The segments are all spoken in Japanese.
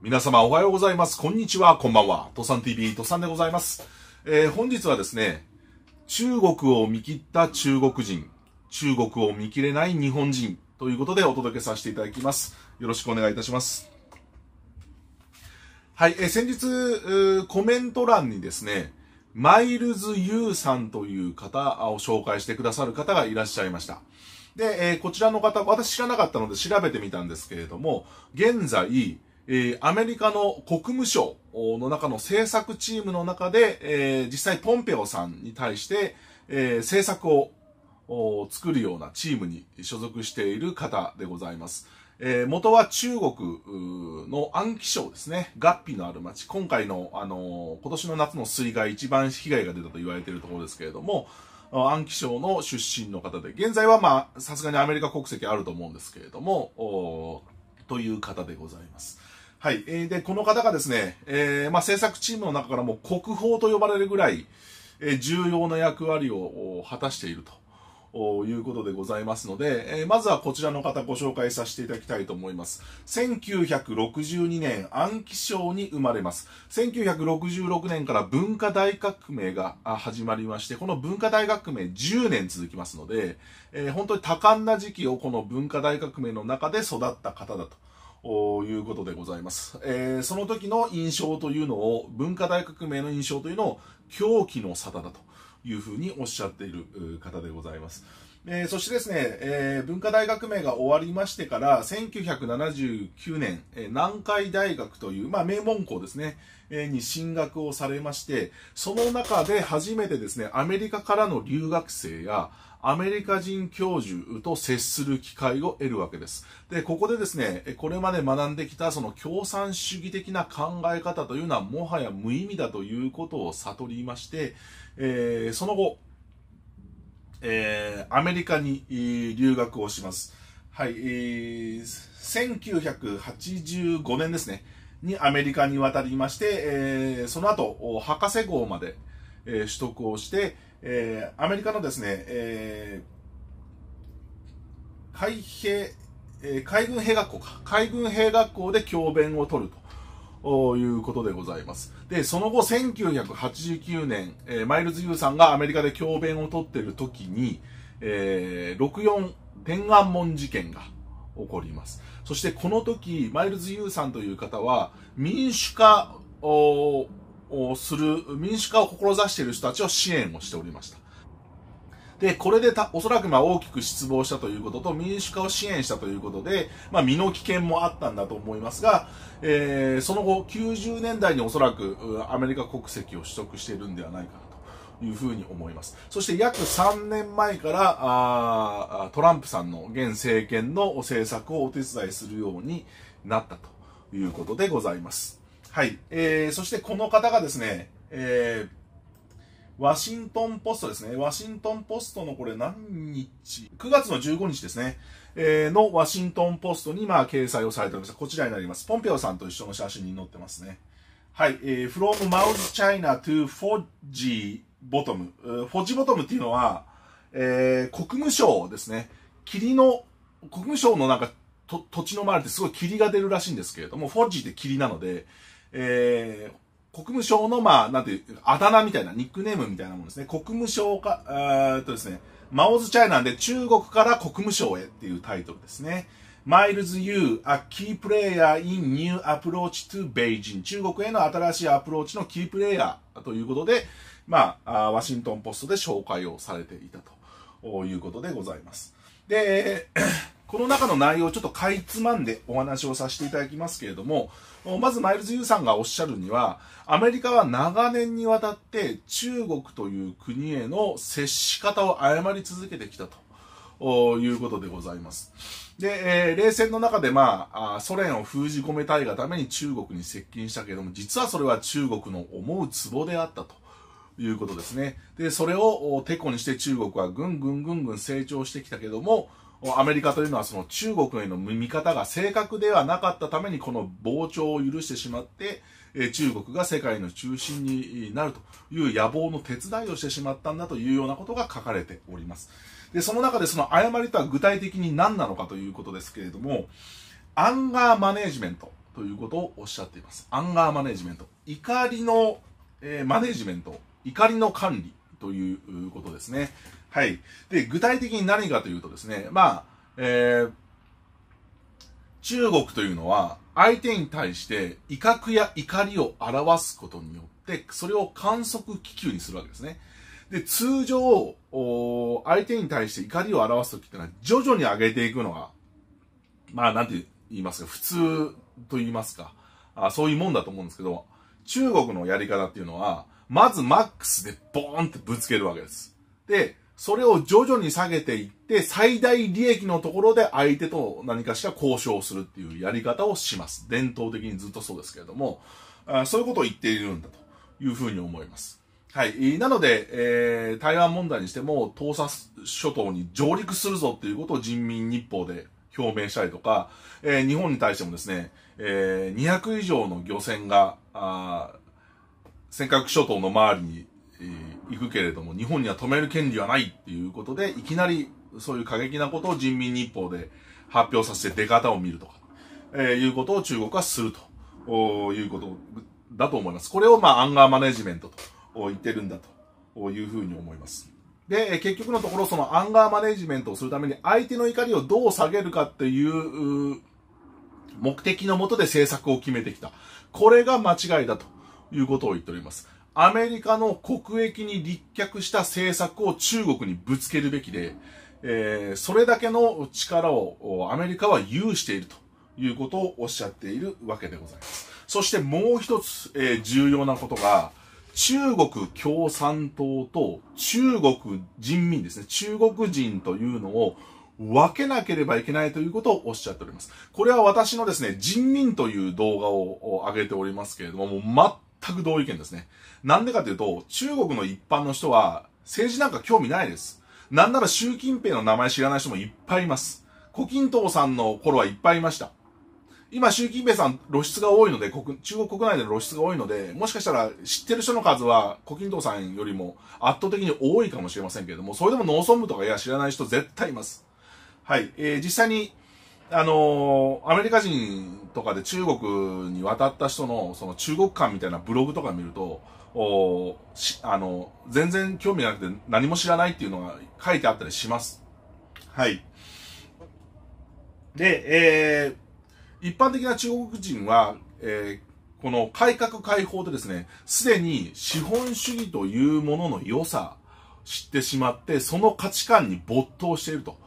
皆様おはようございます。こんにちは。こんばんは。トサン TV、トさんでございます。えー、本日はですね、中国を見切った中国人、中国を見切れない日本人ということでお届けさせていただきます。よろしくお願いいたします。はい、えー、先日、コメント欄にですね、マイルズ・ユーさんという方を紹介してくださる方がいらっしゃいました。で、えー、こちらの方、私知らなかったので調べてみたんですけれども、現在、えー、アメリカの国務省の中の政策チームの中で、えー、実際ポンペオさんに対して、えー、政策を作るようなチームに所属している方でございます。えー、元は中国の安徽省ですね。合皮のある町。今回の、あのー、今年の夏の水害一番被害が出たと言われているところですけれども、安徽省の出身の方で、現在はまあ、さすがにアメリカ国籍あると思うんですけれども、という方でございます。はい。えー、で、この方がですね、えー、まあ、制作チームの中からも国宝と呼ばれるぐらい、えー、重要な役割を果たしているということでございますので、えー、まずはこちらの方ご紹介させていただきたいと思います。1962年、安徽省に生まれます。1966年から文化大革命が始まりまして、この文化大革命10年続きますので、えー、本当に多感な時期をこの文化大革命の中で育った方だと。いうことでございます、えー、その時の印象というのを文化大革命の印象というのを狂気の沙汰だというふうにおっしゃっている方でございます、えー、そしてですね、えー、文化大革命が終わりましてから1979年、え南海大学という、まあ、名門校ですね、えに進学をされましてその中で初めてですねアメリカからの留学生やアメリカ人教授と接する機会を得るわけです。で、ここでですね、これまで学んできたその共産主義的な考え方というのはもはや無意味だということを悟りまして、えー、その後、えー、アメリカに、留学をします。はい、えー、1985年ですね、にアメリカに渡りまして、えー、その後、博士号まで、えー、取得をして、えー、アメリカのですね、えー、海兵、えー、海軍兵学校か。海軍兵学校で教鞭を取るということでございます。で、その後1989年、えー、マイルズ・ユーさんがアメリカで教鞭を取っている時に、えー、64天安門事件が起こります。そしてこの時、マイルズ・ユーさんという方は民主化ををする民主化を志している人たちを支援をしておりました。で、これでた、おそらくまあ大きく失望したということと、民主化を支援したということで、まあ身の危険もあったんだと思いますが、えー、その後90年代におそらくアメリカ国籍を取得しているんではないかなというふうに思います。そして約3年前から、あトランプさんの現政権の政策をお手伝いするようになったということでございます。はい。えー、そしてこの方がですね、えー、ワシントンポストですね。ワシントンポストのこれ何日 ?9 月の15日ですね。えー、のワシントンポストにまあ掲載をされております。こちらになります。ポンペオさんと一緒の写真に載ってますね。はい。えー、from m o u ナ・ト China to Foggy Bottom。Foggy Bottom っていうのは、えー、国務省ですね。霧の、国務省のなんかと土地の周りってすごい霧が出るらしいんですけれども、フォッジって霧なので、えー、国務省の、まあ、なんていう、あだ名みたいな、ニックネームみたいなものですね。国務省か、えー、っとですね、マオズチャイナで中国から国務省へっていうタイトルですね。マイルズ・ユー、a key player in new approach to Beijing。中国への新しいアプローチのキープレイヤーということで、まあ、ワシントンポストで紹介をされていたということでございます。で、この中の内容をちょっとかいつまんでお話をさせていただきますけれども、まずマイルズ・ユーさんがおっしゃるには、アメリカは長年にわたって中国という国への接し方を誤り続けてきたということでございます。で、えー、冷戦の中で、まあ、ソ連を封じ込めたいがために中国に接近したけれども、実はそれは中国の思うツボであったと。いうことですね。で、それをテコにして中国はぐんぐんぐんぐん成長してきたけども、アメリカというのはその中国への見方が正確ではなかったためにこの膨張を許してしまって中国が世界の中心になるという野望の手伝いをしてしまったんだというようなことが書かれておりますでその中でその誤りとは具体的に何なのかということですけれどもアンガーマネージメントということをおっしゃっていますアンガーマネージメント怒りの、えー、マネージメント怒りの管理ということですねはい。で、具体的に何かというとですね、まあ、えー、中国というのは、相手に対して威嚇や怒りを表すことによって、それを観測気球にするわけですね。で、通常、相手に対して怒りを表すときってのは、徐々に上げていくのが、まあ、なんて言いますか、普通と言いますか、あそういうもんだと思うんですけど、中国のやり方っていうのは、まずマックスでボーンってぶつけるわけです。で、それを徐々に下げていって、最大利益のところで相手と何かしら交渉するっていうやり方をします。伝統的にずっとそうですけれども、あそういうことを言っているんだというふうに思います。はい。なので、えー、台湾問題にしても、東沙諸島に上陸するぞっていうことを人民日報で表明したりとか、えー、日本に対してもですね、えー、200以上の漁船が、尖閣諸島の周りにえ行くけれども、日本には止める権利はないっていうことで、いきなりそういう過激なことを人民日報で発表させて出方を見るとか、えー、いうことを中国はするということだと思います。これをまあアンガーマネジメントと言ってるんだというふうに思います。で、結局のところそのアンガーマネジメントをするために相手の怒りをどう下げるかっていう目的のもとで政策を決めてきた。これが間違いだということを言っております。アメリカの国益に立脚した政策を中国にぶつけるべきで、えー、それだけの力をアメリカは有しているということをおっしゃっているわけでございます。そしてもう一つ、えー、重要なことが、中国共産党と中国人民ですね、中国人というのを分けなければいけないということをおっしゃっております。これは私のですね、人民という動画を上げておりますけれども、も全く同意見ですね。なんでかというと、中国の一般の人は政治なんか興味ないです。なんなら習近平の名前知らない人もいっぱいいます。胡錦涛さんの頃はいっぱいいました。今、習近平さん露出が多いので、中国国内で露出が多いので、もしかしたら知ってる人の数は胡錦涛さんよりも圧倒的に多いかもしれませんけれども、それでも農村部とかいや知らない人絶対います。はい。えー、実際にあのー、アメリカ人とかで中国に渡った人の、その中国館みたいなブログとか見ると、おあのー、全然興味がなくて何も知らないっていうのが書いてあったりします。はい。で、えー、一般的な中国人は、えー、この改革開放でですね、すでに資本主義というものの良さ、知ってしまって、その価値観に没頭していると。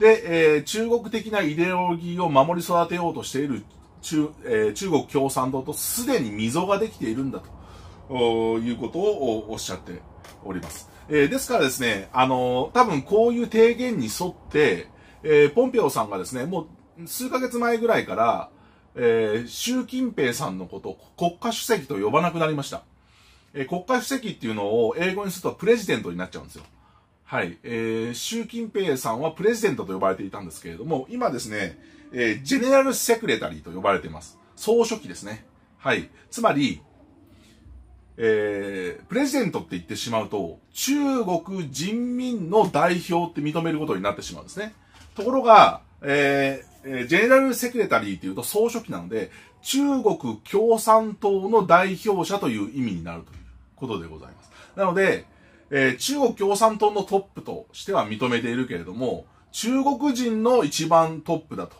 で、えー、中国的なイデオロギーを守り育てようとしている中,、えー、中国共産党とすでに溝ができているんだということをおっしゃっております。えー、ですからですね、あの多分こういう提言に沿って、えー、ポンペオさんがですね、もう数ヶ月前ぐらいから、えー、習近平さんのことを国家主席と呼ばなくなりました。えー、国家主席っていうのを英語にするとプレジデントになっちゃうんですよ。はい、えー、習近平さんはプレジデントと呼ばれていたんですけれども、今ですね、えー、ジェネラルセクレタリーと呼ばれています。総書記ですね。はい。つまり、えー、プレジデントって言ってしまうと、中国人民の代表って認めることになってしまうんですね。ところが、えー、ジェネラルセクレタリーというと総書記なので、中国共産党の代表者という意味になるということでございます。なので、えー、中国共産党のトップとしては認めているけれども、中国人の一番トップだと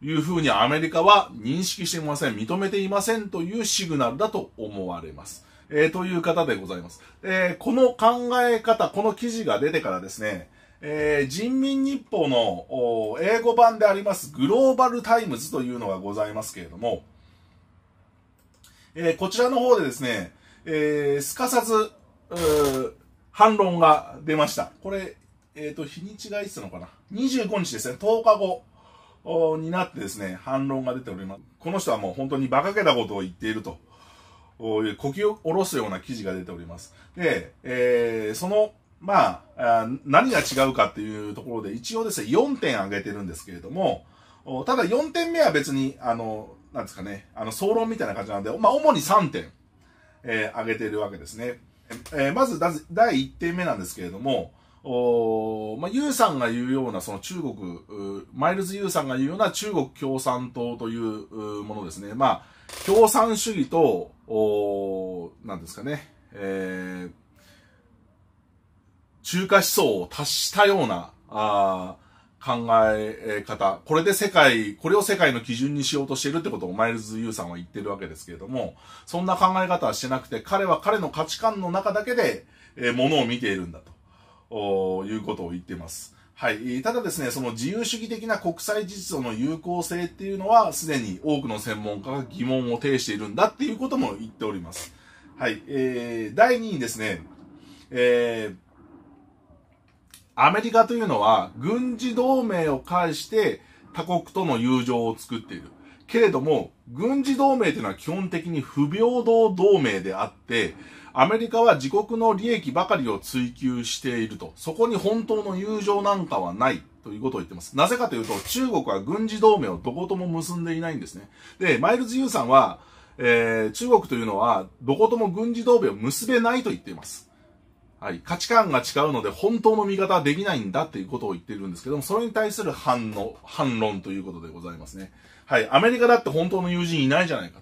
いうふうにアメリカは認識していません、認めていませんというシグナルだと思われます。えー、という方でございます。えー、この考え方、この記事が出てからですね、えー、人民日報の英語版でありますグローバルタイムズというのがございますけれども、えー、こちらの方でですね、えー、すかさず、反論が出ました。これ、えっ、ー、と、日にちがいつのかな ?25 日ですね、10日後。になってですね、反論が出ております。この人はもう本当に馬鹿げたことを言っていると、いう呼吸を下ろすような記事が出ております。で、えー、その、まあ、何が違うかっていうところで、一応ですね、4点挙げてるんですけれども、ただ4点目は別に、あの、なんですかね、あの、総論みたいな感じなので、まあ、主に3点、えー、挙げてるわけですね。えー、まず、第1点目なんですけれども、おまあ、ユーさんが言うような、その中国、マイルズ・ユーさんが言うような中国共産党というものですね。まあ、共産主義と、おなんですかね、えー、中華思想を達したような、あ考え方、これで世界、これを世界の基準にしようとしているってことをマイルズ・ユーさんは言ってるわけですけれども、そんな考え方はしてなくて、彼は彼の価値観の中だけで、えー、ものを見ているんだと、いうことを言っています。はい。ただですね、その自由主義的な国際実装の有効性っていうのは、すでに多くの専門家が疑問を呈しているんだっていうことも言っております。はい。えー、第2にですね、えーアメリカというのは軍事同盟を介して他国との友情を作っている。けれども、軍事同盟というのは基本的に不平等同盟であって、アメリカは自国の利益ばかりを追求していると。そこに本当の友情なんかはない。ということを言ってます。なぜかというと、中国は軍事同盟をどことも結んでいないんですね。で、マイルズ・ユーさんは、えー、中国というのは、どことも軍事同盟を結べないと言っています。はい、価値観が違うので本当の見方はできないんだっていうことを言ってるんですけども、それに対する反応、反論ということでございますね。はい、アメリカだって本当の友人いないじゃないか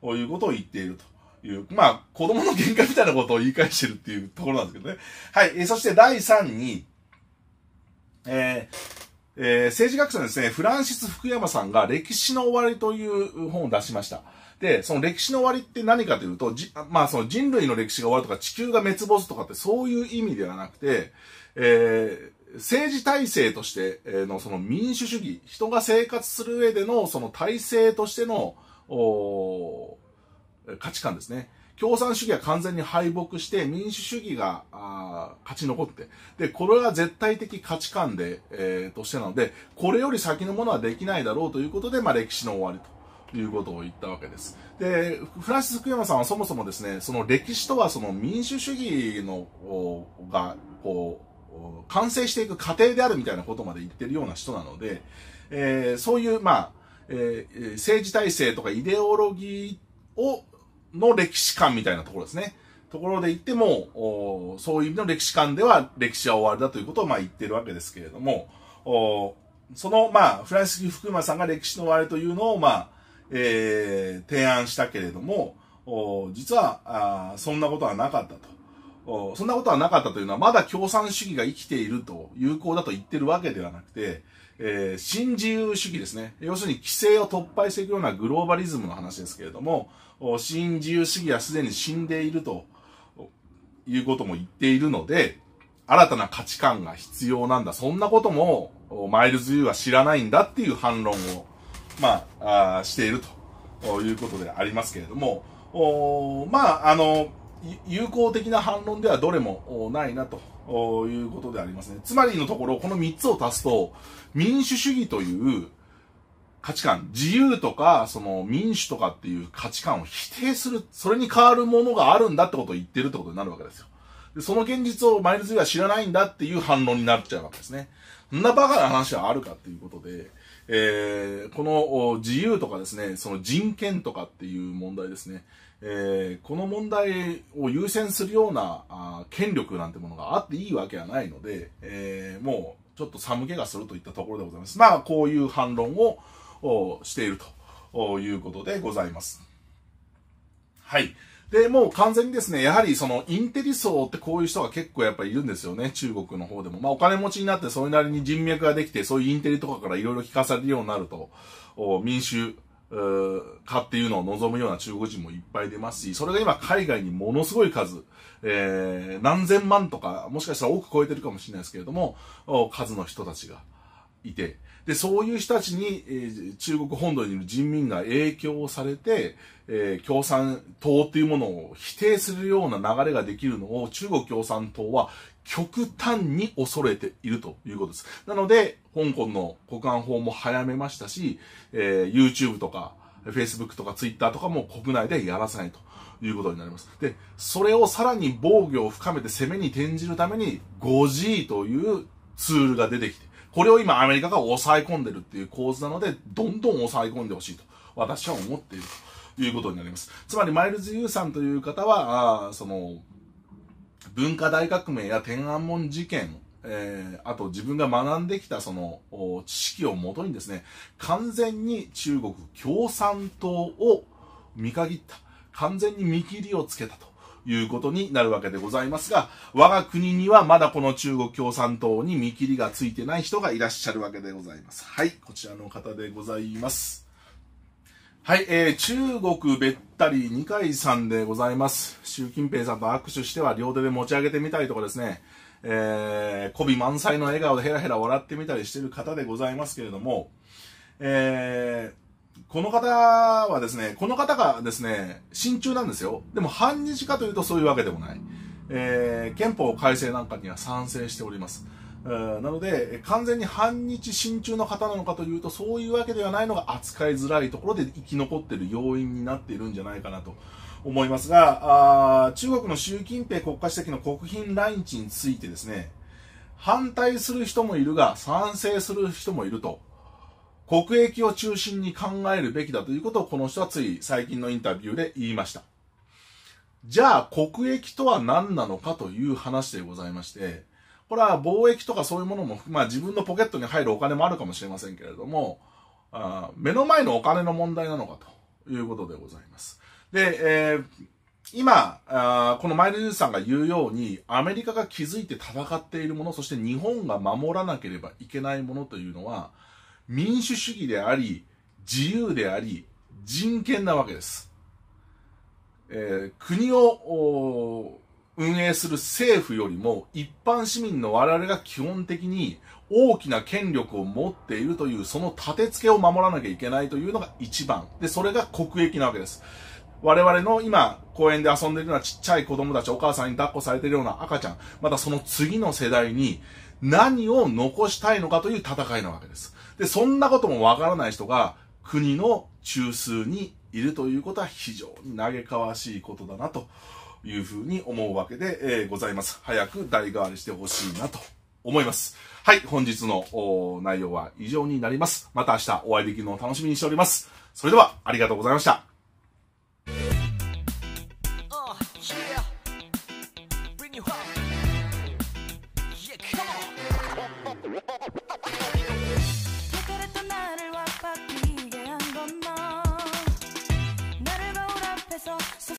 ということを言っていると。いう、まあ、子供の喧嘩みたいなことを言い返してるっていうところなんですけどね。はい。えそして第3に、えー、えー、政治学者のですね、フランシス・福山さんが歴史の終わりという本を出しました。で、その歴史の終わりって何かというと、まあその人類の歴史が終わるとか地球が滅亡とかってそういう意味ではなくて、えー、政治体制としてのその民主主義、人が生活する上でのその体制としての、価値観ですね。共産主義は完全に敗北して民主主義が勝ち残ってでこれが絶対的価値観で、えー、としてなのでこれより先のものはできないだろうということで、まあ、歴史の終わりと。いうことを言ったわけです。で、フランシス・ク山マさんはそもそもですね、その歴史とはその民主主義の、が、こう、完成していく過程であるみたいなことまで言ってるような人なので、えー、そういう、まあ、えー、政治体制とかイデオロギーをの歴史観みたいなところですね。ところで言っても、そういう意味の歴史観では歴史は終わりだということをまあ言ってるわけですけれども、その、まあ、フランス木福間さんが歴史の終わりというのを、まあ、えー、提案したけれども、実はあ、そんなことはなかったと。そんなことはなかったというのは、まだ共産主義が生きていると、有効だと言ってるわけではなくて、えー、新自由主義ですね。要するに規制を突破していくようなグローバリズムの話ですけれども、新自由主義はすでに死んでいるということも言っているので、新たな価値観が必要なんだ。そんなことも、マイルズ・ユーは知らないんだっていう反論を、まあ、あしているということでありますけれども、まあ、あの、有効的な反論ではどれもないなとーいうことでありますね。つまりのところ、この3つを足すと、民主主義という価値観、自由とか、その民主とかっていう価値観を否定する、それに変わるものがあるんだってことを言ってるってことになるわけですよ。でその現実をマイルズ・は知らないんだっていう反論になっちゃうわけですね。そんなバカな話はあるかっていうことで、えー、この自由とかですね、その人権とかっていう問題ですね。えー、この問題を優先するようなあ権力なんてものがあっていいわけはないので、えー、もうちょっと寒気がするといったところでございます。まあ、こういう反論をしているということでございます。はい。で、もう完全にですね、やはりそのインテリ層ってこういう人が結構やっぱりいるんですよね、中国の方でも。まあお金持ちになってそれなりに人脈ができて、そういうインテリとかからいろいろ聞かされるようになると、民衆かっていうのを望むような中国人もいっぱい出ますし、それが今海外にものすごい数、えー、何千万とか、もしかしたら多く超えてるかもしれないですけれども、数の人たちがいて、で、そういう人たちに、えー、中国本土にいる人民が影響をされて、えー、共産党というものを否定するような流れができるのを中国共産党は極端に恐れているということです。なので、香港の国安法も早めましたし、えー、YouTube とか、Facebook とか Twitter とかも国内でやらせないということになります。で、それをさらに防御を深めて攻めに転じるために 5G というツールが出てきて、これを今アメリカが抑え込んでるっていう構図なので、どんどん抑え込んでほしいと、私は思っているということになります。つまり、マイルズ・ユーさんという方は、あその、文化大革命や天安門事件、えー、あと自分が学んできたその知識をもとにですね、完全に中国共産党を見限った、完全に見切りをつけたと。いうことになるわけでございますが、我が国にはまだこの中国共産党に見切りがついてない人がいらっしゃるわけでございます。はい、こちらの方でございます。はい、えー、中国べったり二階さんでございます。習近平さんと握手しては両手で持ち上げてみたりとかですね、えー、媚び満載の笑顔でヘラヘラ笑ってみたりしてる方でございますけれども、えー、この方はですね、この方がですね、親中なんですよ。でも反日かというとそういうわけでもない。えー、憲法改正なんかには賛成しております。えなので、完全に反日親中の方なのかというと、そういうわけではないのが扱いづらいところで生き残っている要因になっているんじゃないかなと思いますが、あ中国の習近平国家主席の国賓来日についてですね、反対する人もいるが、賛成する人もいると。国益を中心に考えるべきだということをこの人はつい最近のインタビューで言いました。じゃあ国益とは何なのかという話でございまして、これは貿易とかそういうものも、まあ自分のポケットに入るお金もあるかもしれませんけれども、あ目の前のお金の問題なのかということでございます。で、えー、今あ、このマイル・ジューさんが言うように、アメリカが築いて戦っているもの、そして日本が守らなければいけないものというのは、民主主義であり、自由であり、人権なわけです。えー、国を運営する政府よりも一般市民の我々が基本的に大きな権力を持っているというその立て付けを守らなきゃいけないというのが一番。で、それが国益なわけです。我々の今、公園で遊んでいるようなちっちゃい子供たち、お母さんに抱っこされているような赤ちゃん、またその次の世代に、何を残したいのかという戦いなわけです。で、そんなこともわからない人が国の中枢にいるということは非常に嘆かわしいことだなというふうに思うわけで、えー、ございます。早く代替わりしてほしいなと思います。はい、本日の内容は以上になります。また明日お会いできるのを楽しみにしております。それではありがとうございました。Whoa!